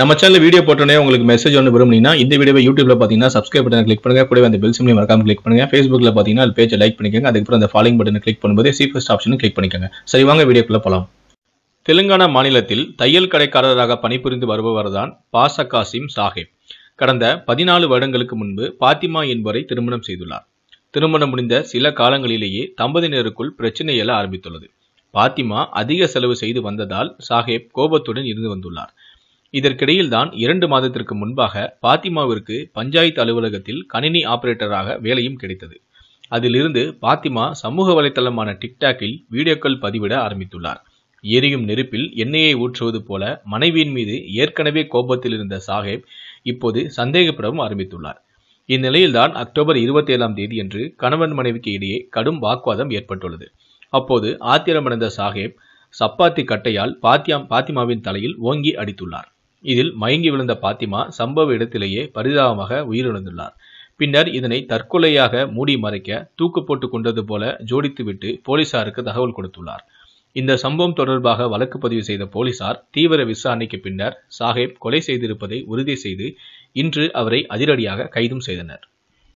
நம்ம channel video போட்டோன்னே உங்களுக்கு மெசேஜ் ஒன்று விரும்புனீங்கன்னா இந்த வீடியோ யூடியூப்ல பார்த்தீங்கன்னா சப்ஸ்கிரைப் பண்ணி கிளிக் பண்ணுங்க கூட அந்த பெல் சிம்லி மறக்காம கிளிக் பண்ணுங்க ஃபேஸ்புக்கில் பார்த்தீங்கன்னா பேஜ் லைக் பண்ணிக்கோங்க அதுக்கப்புறம் அந்த ஃபாலோயிங் பட்டன் கிளிக் பண்ணும்போது சி ஃபஸ்ட் ஆப்ஷனும் கிளிக் பண்ணிக்கோங்க சரி வாங்க வீடியோக்குள்ள போகலாம் தெலுங்கானா மாநிலத்தில் தையல் கடைக்காரராக பணிபுரிந்து வருபவர் தான் பாச சாஹிப் கடந்த பதினாலு வருடங்களுக்கு முன்பு பாத்திமா என்பவரை திருமணம் செய்துள்ளார் திருமணம் முடிந்த சில காலங்களிலேயே தம்பதியினருக்குள் பிரச்சனை எழ ஆரம்பித்துள்ளது பாத்திமா அதிக செலவு செய்து வந்ததால் சாஹேப் கோபத்துடன் இருந்து வந்துள்ளார் இதற்கிடையில்தான் இரண்டு மாதத்திற்கு முன்பாக பாத்திமாவிற்கு பஞ்சாயத்து அலுவலகத்தில் கணினி ஆபரேட்டராக வேலையும் கிடைத்தது அதிலிருந்து பாத்திமா சமூக வலைத்தளமான டிக்டாக்கில் வீடியோக்கள் பதிவிட ஆரம்பித்துள்ளார் எரியும் நெருப்பில் எண்ணெயை ஊற்றுவது போல மனைவியின் மீது ஏற்கனவே கோபத்தில் இருந்த சாஹேப் இப்போது சந்தேகப்படவும் ஆரம்பித்துள்ளார் இந்நிலையில்தான் அக்டோபர் இருபத்தி ஏழாம் தேதி என்று கணவன் மனைவிக்கு இடையே கடும் வாக்குவாதம் ஏற்பட்டுள்ளது அப்போது ஆத்திரமடைந்த சாஹேப் சப்பாத்தி கட்டையால் பாத்தியாம் பாத்திமாவின் தலையில் ஓங்கி அடித்துள்ளார் இதில் மயங்கி விழுந்த பாத்திமா சம்பவ இடத்திலேயே பரிதாபமாக உயிரிழந்துள்ளார் பின்னர் இதனை தற்கொலையாக மூடி மறைக்க தூக்கு போட்டு கொண்டது போல ஜோடித்துவிட்டு போலீசாருக்கு தகவல் கொடுத்துள்ளார் இந்த சம்பவம் தொடர்பாக வழக்கு பதிவு செய்த போலீசார் தீவிர விசாரணைக்கு பின்னர் சாஹேப் கொலை செய்திருப்பதை உறுதி செய்து இன்று அவரை அதிரடியாக கைதும் செய்தனர்